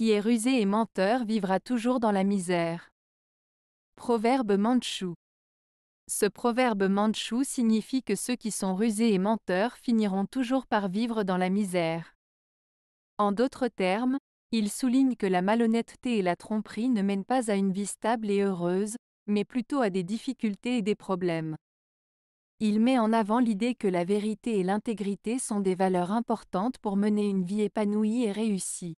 qui est rusé et menteur vivra toujours dans la misère. Proverbe mandchou. Ce proverbe mandchou signifie que ceux qui sont rusés et menteurs finiront toujours par vivre dans la misère. En d'autres termes, il souligne que la malhonnêteté et la tromperie ne mènent pas à une vie stable et heureuse, mais plutôt à des difficultés et des problèmes. Il met en avant l'idée que la vérité et l'intégrité sont des valeurs importantes pour mener une vie épanouie et réussie.